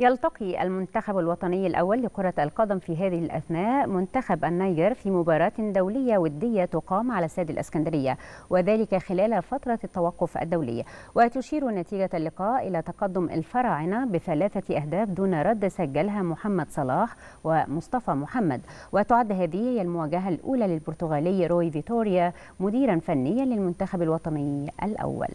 يلتقي المنتخب الوطني الأول لكرة القدم في هذه الأثناء منتخب النيجر في مباراة دولية ودية تقام على استاد الإسكندرية وذلك خلال فترة التوقف الدولي وتشير نتيجة اللقاء إلى تقدم الفراعنة بثلاثة أهداف دون رد سجلها محمد صلاح ومصطفى محمد وتعد هذه هي المواجهة الأولى للبرتغالي روي فيتوريا مديرا فنيا للمنتخب الوطني الأول